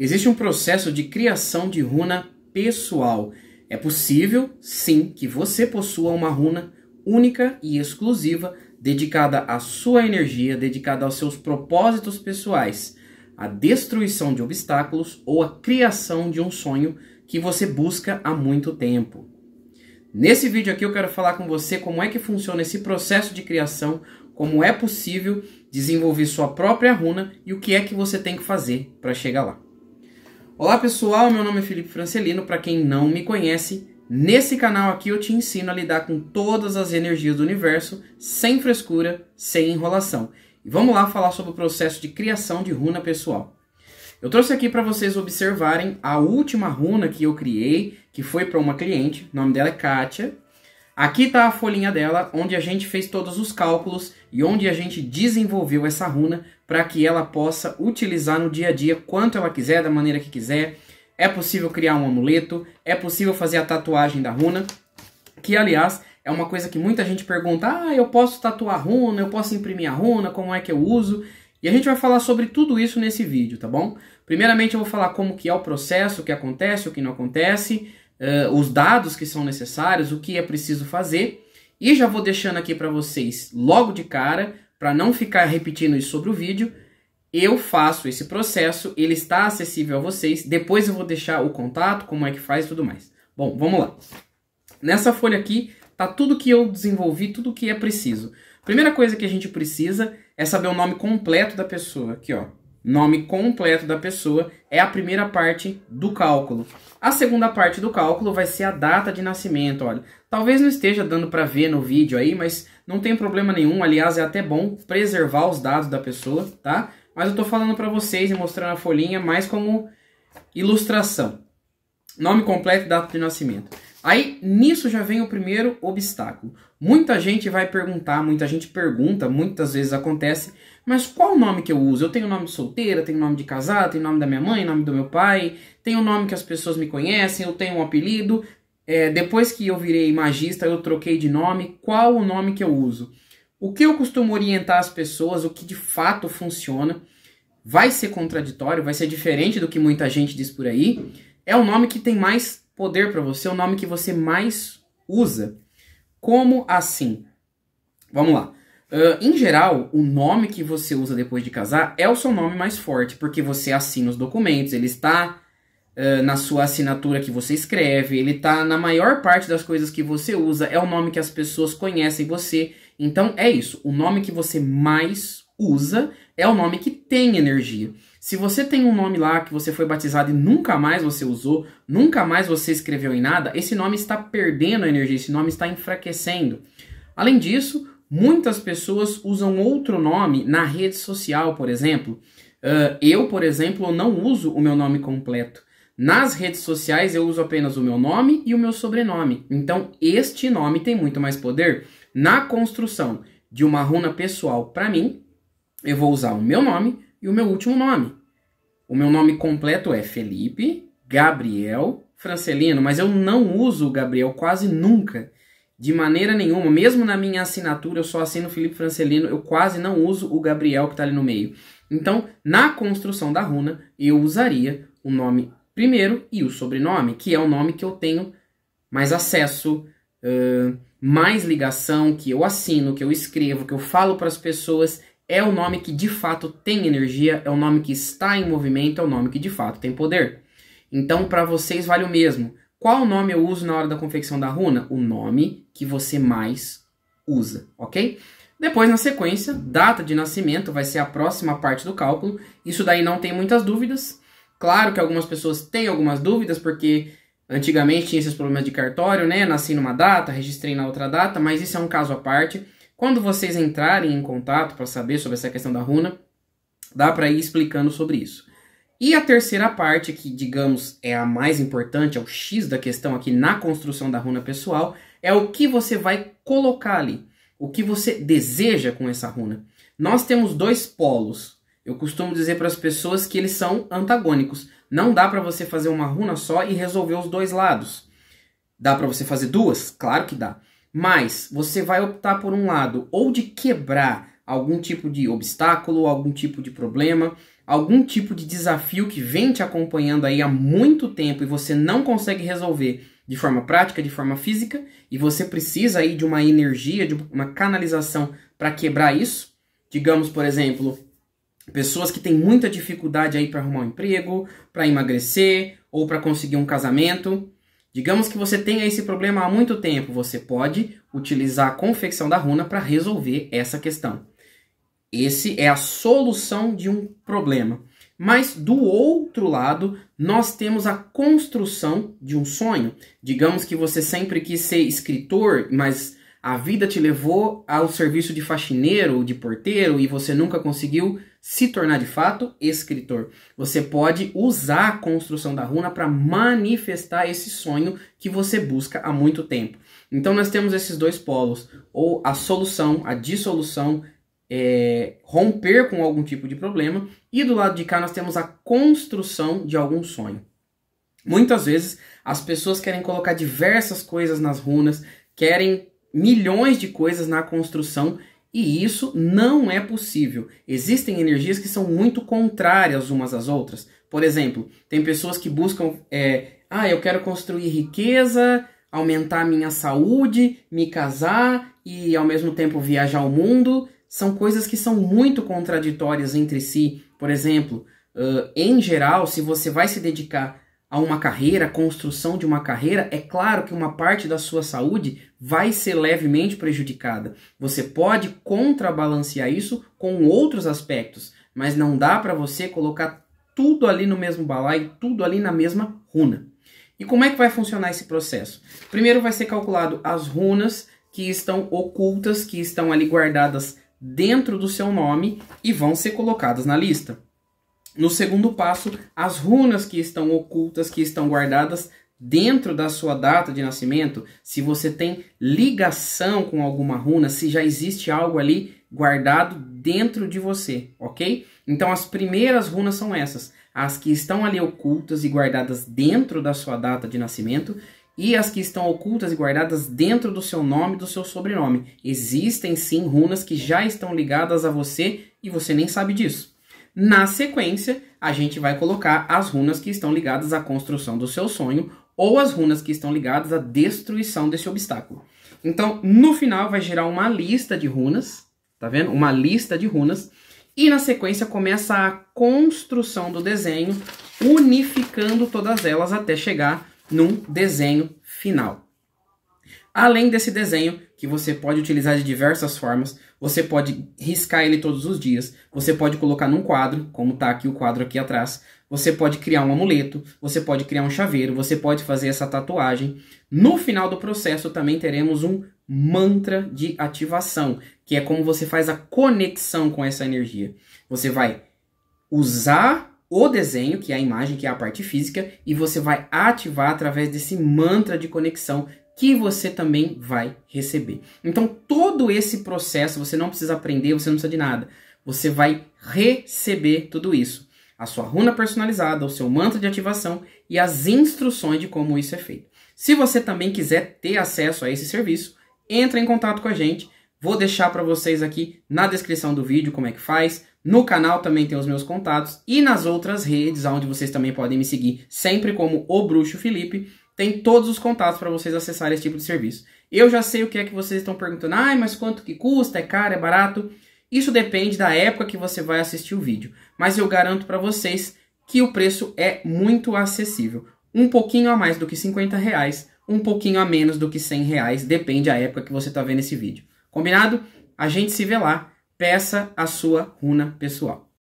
Existe um processo de criação de runa pessoal. É possível, sim, que você possua uma runa única e exclusiva dedicada à sua energia, dedicada aos seus propósitos pessoais, à destruição de obstáculos ou à criação de um sonho que você busca há muito tempo. Nesse vídeo aqui eu quero falar com você como é que funciona esse processo de criação, como é possível desenvolver sua própria runa e o que é que você tem que fazer para chegar lá. Olá pessoal, meu nome é Felipe Francelino. Para quem não me conhece, nesse canal aqui eu te ensino a lidar com todas as energias do universo sem frescura, sem enrolação. E vamos lá falar sobre o processo de criação de runa pessoal. Eu trouxe aqui para vocês observarem a última runa que eu criei, que foi para uma cliente, o nome dela é Kátia, Aqui está a folhinha dela, onde a gente fez todos os cálculos e onde a gente desenvolveu essa runa para que ela possa utilizar no dia a dia quanto ela quiser, da maneira que quiser. É possível criar um amuleto, é possível fazer a tatuagem da runa, que aliás é uma coisa que muita gente pergunta: ah, eu posso tatuar runa, eu posso imprimir a runa, como é que eu uso? E a gente vai falar sobre tudo isso nesse vídeo, tá bom? Primeiramente eu vou falar como que é o processo, o que acontece, o que não acontece, uh, os dados que são necessários, o que é preciso fazer. E já vou deixando aqui para vocês logo de cara, para não ficar repetindo isso sobre o vídeo. Eu faço esse processo, ele está acessível a vocês. Depois eu vou deixar o contato, como é que faz e tudo mais. Bom, vamos lá. Nessa folha aqui tá tudo que eu desenvolvi, tudo que é preciso. Primeira coisa que a gente precisa é saber o nome completo da pessoa. Aqui, ó nome completo da pessoa, é a primeira parte do cálculo. A segunda parte do cálculo vai ser a data de nascimento, olha. Talvez não esteja dando para ver no vídeo aí, mas não tem problema nenhum, aliás, é até bom preservar os dados da pessoa, tá? Mas eu estou falando para vocês e mostrando a folhinha mais como ilustração. Nome completo e data de nascimento. Aí nisso já vem o primeiro obstáculo. Muita gente vai perguntar, muita gente pergunta, muitas vezes acontece, mas qual o nome que eu uso? Eu tenho nome de solteira, tenho nome de casada, tenho nome da minha mãe, nome do meu pai, tenho o nome que as pessoas me conhecem, eu tenho um apelido. É, depois que eu virei magista, eu troquei de nome. Qual o nome que eu uso? O que eu costumo orientar as pessoas, o que de fato funciona, vai ser contraditório, vai ser diferente do que muita gente diz por aí. É o nome que tem mais Poder para você é o nome que você mais usa. Como assim? Vamos lá. Uh, em geral, o nome que você usa depois de casar é o seu nome mais forte, porque você assina os documentos, ele está uh, na sua assinatura que você escreve, ele está na maior parte das coisas que você usa, é o nome que as pessoas conhecem você. Então é isso, o nome que você mais usa é o nome que tem energia. Se você tem um nome lá que você foi batizado e nunca mais você usou, nunca mais você escreveu em nada, esse nome está perdendo a energia, esse nome está enfraquecendo. Além disso, muitas pessoas usam outro nome na rede social, por exemplo. Uh, eu, por exemplo, não uso o meu nome completo. Nas redes sociais eu uso apenas o meu nome e o meu sobrenome. Então, este nome tem muito mais poder na construção de uma runa pessoal para mim eu vou usar o meu nome e o meu último nome. O meu nome completo é Felipe Gabriel Francelino, mas eu não uso o Gabriel quase nunca. De maneira nenhuma, mesmo na minha assinatura, eu só assino Felipe Francelino, eu quase não uso o Gabriel que está ali no meio. Então, na construção da runa, eu usaria o nome primeiro e o sobrenome, que é o nome que eu tenho mais acesso, uh, mais ligação, que eu assino, que eu escrevo, que eu falo para as pessoas é o nome que de fato tem energia, é o nome que está em movimento, é o nome que de fato tem poder. Então, para vocês vale o mesmo. Qual nome eu uso na hora da confecção da runa? O nome que você mais usa, ok? Depois, na sequência, data de nascimento vai ser a próxima parte do cálculo. Isso daí não tem muitas dúvidas. Claro que algumas pessoas têm algumas dúvidas, porque antigamente tinha esses problemas de cartório, né? Nasci numa data, registrei na outra data, mas isso é um caso à parte. Quando vocês entrarem em contato para saber sobre essa questão da runa, dá para ir explicando sobre isso. E a terceira parte, que digamos é a mais importante, é o X da questão aqui na construção da runa pessoal, é o que você vai colocar ali, o que você deseja com essa runa. Nós temos dois polos. Eu costumo dizer para as pessoas que eles são antagônicos. Não dá para você fazer uma runa só e resolver os dois lados. Dá para você fazer duas? Claro que dá. Mas você vai optar por um lado ou de quebrar algum tipo de obstáculo, algum tipo de problema, algum tipo de desafio que vem te acompanhando aí há muito tempo e você não consegue resolver de forma prática, de forma física, e você precisa aí de uma energia, de uma canalização para quebrar isso. Digamos, por exemplo, pessoas que têm muita dificuldade aí para arrumar um emprego, para emagrecer ou para conseguir um casamento. Digamos que você tenha esse problema há muito tempo, você pode utilizar a confecção da runa para resolver essa questão. Esse é a solução de um problema. Mas do outro lado, nós temos a construção de um sonho. Digamos que você sempre quis ser escritor, mas a vida te levou ao serviço de faxineiro, ou de porteiro e você nunca conseguiu se tornar de fato escritor. Você pode usar a construção da runa para manifestar esse sonho que você busca há muito tempo. Então nós temos esses dois polos, ou a solução, a dissolução, é, romper com algum tipo de problema, e do lado de cá nós temos a construção de algum sonho. Muitas vezes as pessoas querem colocar diversas coisas nas runas, querem milhões de coisas na construção e isso não é possível. Existem energias que são muito contrárias umas às outras. Por exemplo, tem pessoas que buscam, é, ah, eu quero construir riqueza, aumentar minha saúde, me casar e ao mesmo tempo viajar o mundo. São coisas que são muito contraditórias entre si. Por exemplo, uh, em geral, se você vai se dedicar a uma carreira, a construção de uma carreira, é claro que uma parte da sua saúde vai ser levemente prejudicada. Você pode contrabalancear isso com outros aspectos, mas não dá para você colocar tudo ali no mesmo balaio, tudo ali na mesma runa. E como é que vai funcionar esse processo? Primeiro vai ser calculado as runas que estão ocultas, que estão ali guardadas dentro do seu nome e vão ser colocadas na lista. No segundo passo, as runas que estão ocultas, que estão guardadas dentro da sua data de nascimento, se você tem ligação com alguma runa, se já existe algo ali guardado dentro de você, ok? Então as primeiras runas são essas, as que estão ali ocultas e guardadas dentro da sua data de nascimento e as que estão ocultas e guardadas dentro do seu nome e do seu sobrenome. Existem sim runas que já estão ligadas a você e você nem sabe disso. Na sequência, a gente vai colocar as runas que estão ligadas à construção do seu sonho ou as runas que estão ligadas à destruição desse obstáculo. Então, no final vai gerar uma lista de runas, tá vendo? Uma lista de runas. E na sequência começa a construção do desenho, unificando todas elas até chegar num desenho final. Além desse desenho, que você pode utilizar de diversas formas, você pode riscar ele todos os dias, você pode colocar num quadro, como está aqui o quadro aqui atrás, você pode criar um amuleto, você pode criar um chaveiro, você pode fazer essa tatuagem. No final do processo também teremos um mantra de ativação, que é como você faz a conexão com essa energia. Você vai usar o desenho, que é a imagem, que é a parte física, e você vai ativar através desse mantra de conexão que você também vai receber. Então, todo esse processo, você não precisa aprender, você não precisa de nada. Você vai receber tudo isso. A sua runa personalizada, o seu mantra de ativação e as instruções de como isso é feito. Se você também quiser ter acesso a esse serviço, entre em contato com a gente. Vou deixar para vocês aqui na descrição do vídeo como é que faz. No canal também tem os meus contatos e nas outras redes onde vocês também podem me seguir, sempre como o Bruxo Felipe tem todos os contatos para vocês acessarem esse tipo de serviço. Eu já sei o que é que vocês estão perguntando. Ai, mas quanto que custa? É caro? É barato? Isso depende da época que você vai assistir o vídeo. Mas eu garanto para vocês que o preço é muito acessível. Um pouquinho a mais do que 50 reais, um pouquinho a menos do que 100 reais, depende da época que você está vendo esse vídeo. Combinado? A gente se vê lá. Peça a sua runa pessoal.